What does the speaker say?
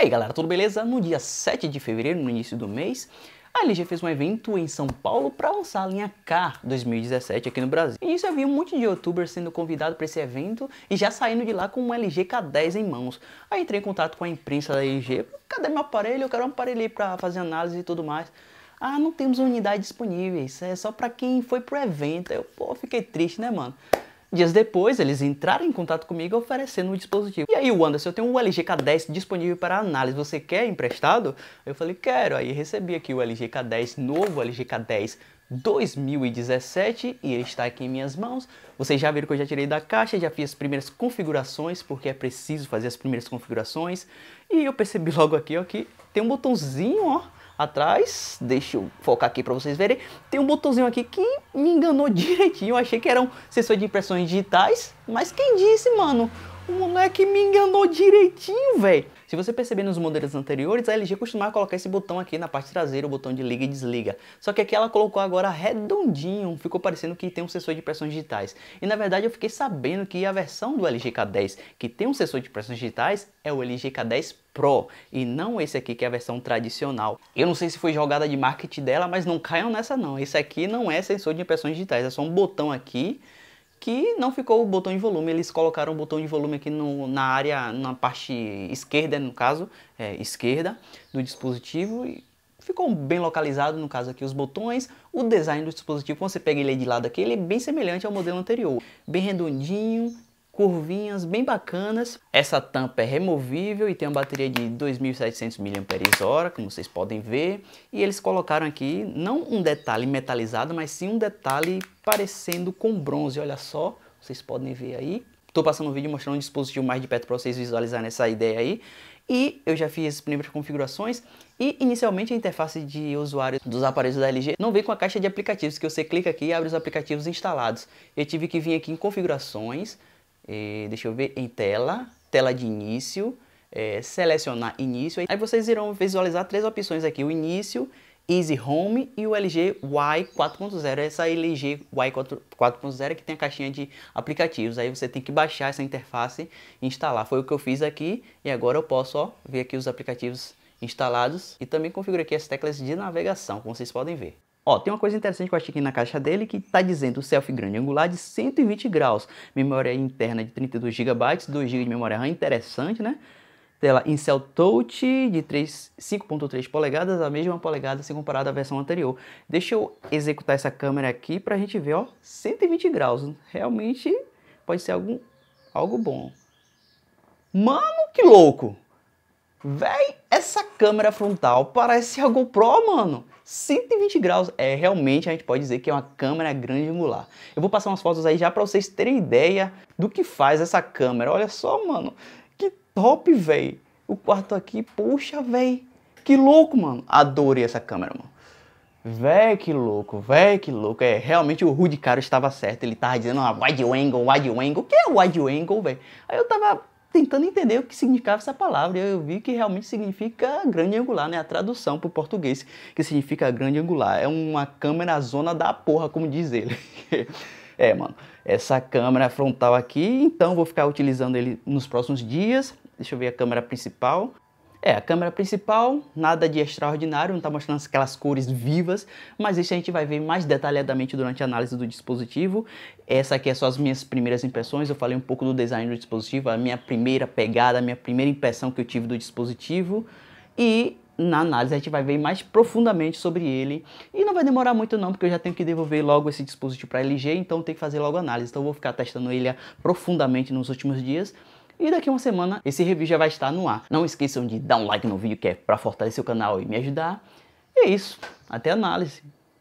E aí galera, tudo beleza? No dia 7 de fevereiro, no início do mês, a LG fez um evento em São Paulo para lançar a linha K 2017 aqui no Brasil. E isso havia um monte de youtubers sendo convidado para esse evento e já saindo de lá com um LG K10 em mãos. Aí entrei em contato com a imprensa da LG, cadê meu aparelho? Eu quero um aparelho para fazer análise e tudo mais. Ah, não temos unidades disponíveis, é só para quem foi pro evento. Eu, pô, fiquei triste, né, mano? Dias depois, eles entraram em contato comigo oferecendo o um dispositivo. E aí, se eu tenho um LG K10 disponível para análise, você quer emprestado? Eu falei, quero. Aí recebi aqui o LG K10, novo LG K10 2017 e ele está aqui em minhas mãos. Vocês já viram que eu já tirei da caixa, já fiz as primeiras configurações, porque é preciso fazer as primeiras configurações. E eu percebi logo aqui ó, que tem um botãozinho ó, atrás, deixa eu focar aqui para vocês verem, tem um botãozinho aqui que me enganou direitinho, eu achei que era um sensor de impressões digitais, mas quem disse, mano? O moleque me enganou direitinho, velho. Se você perceber nos modelos anteriores, a LG costumava colocar esse botão aqui na parte traseira, o botão de liga e desliga. Só que aqui ela colocou agora redondinho, ficou parecendo que tem um sensor de pressões digitais. E na verdade eu fiquei sabendo que a versão do LG K10 que tem um sensor de pressões digitais é o LG K10 Pro e não esse aqui que é a versão tradicional. Eu não sei se foi jogada de marketing dela, mas não caiam nessa não. Esse aqui não é sensor de pressões digitais, é só um botão aqui que não ficou o botão de volume. Eles colocaram o botão de volume aqui no, na área, na parte esquerda, no caso, é, esquerda do dispositivo. E ficou bem localizado, no caso aqui, os botões. O design do dispositivo, quando você pega ele de lado aqui, ele é bem semelhante ao modelo anterior. Bem redondinho, curvinhas bem bacanas. Essa tampa é removível e tem uma bateria de 2.700 mAh, como vocês podem ver. E eles colocaram aqui, não um detalhe metalizado, mas sim um detalhe parecendo com bronze, olha só. Vocês podem ver aí. Estou passando um vídeo mostrando um dispositivo mais de perto para vocês visualizarem essa ideia aí. E eu já fiz as primeiras configurações e inicialmente a interface de usuário dos aparelhos da LG não vem com a caixa de aplicativos, que você clica aqui e abre os aplicativos instalados. Eu tive que vir aqui em configurações, é, deixa eu ver, em tela, tela de início, é, selecionar início. Aí vocês irão visualizar três opções aqui, o início, Easy Home e o LG Y 4.0. Essa LG Y 4.0 que tem a caixinha de aplicativos. Aí você tem que baixar essa interface e instalar. Foi o que eu fiz aqui e agora eu posso ó, ver aqui os aplicativos instalados e também configurei aqui as teclas de navegação, como vocês podem ver. Ó, tem uma coisa interessante que eu achei aqui na caixa dele que está dizendo selfie grande angular de 120 graus, memória interna de 32 GB, 2 GB de memória RAM, interessante, né? Tela Incel Touch de 5.3 polegadas, a mesma polegada se comparada à versão anterior. Deixa eu executar essa câmera aqui para a gente ver, ó, 120 graus. Realmente pode ser algum, algo bom. Mano, que louco! Véi, essa câmera frontal parece a GoPro, mano. 120 graus. É, realmente a gente pode dizer que é uma câmera grande angular. Eu vou passar umas fotos aí já para vocês terem ideia do que faz essa câmera. Olha só, mano. Que top, velho. O quarto aqui, poxa, velho. Que louco, mano. Adorei essa câmera, mano. Véi, que louco, véi, que louco. É, realmente o Rudy Caro estava certo. Ele tava dizendo, uma ah, wide angle, wide angle. O que é wide angle, velho? Aí eu tava tentando entender o que significava essa palavra. E eu vi que realmente significa grande angular, né? A tradução para o português, que significa grande angular. É uma câmera zona da porra, como diz ele. é, mano, essa câmera frontal aqui, então vou ficar utilizando ele nos próximos dias. Deixa eu ver a câmera principal. É, a câmera principal, nada de extraordinário, não está mostrando aquelas cores vivas, mas isso a gente vai ver mais detalhadamente durante a análise do dispositivo. Essa aqui é só as minhas primeiras impressões, eu falei um pouco do design do dispositivo, a minha primeira pegada, a minha primeira impressão que eu tive do dispositivo. E na análise a gente vai ver mais profundamente sobre ele. E não vai demorar muito não, porque eu já tenho que devolver logo esse dispositivo para a LG, então tem que fazer logo análise. Então eu vou ficar testando ele profundamente nos últimos dias e daqui uma semana esse review já vai estar no ar. Não esqueçam de dar um like no vídeo que é para fortalecer o canal e me ajudar. E é isso, até a análise.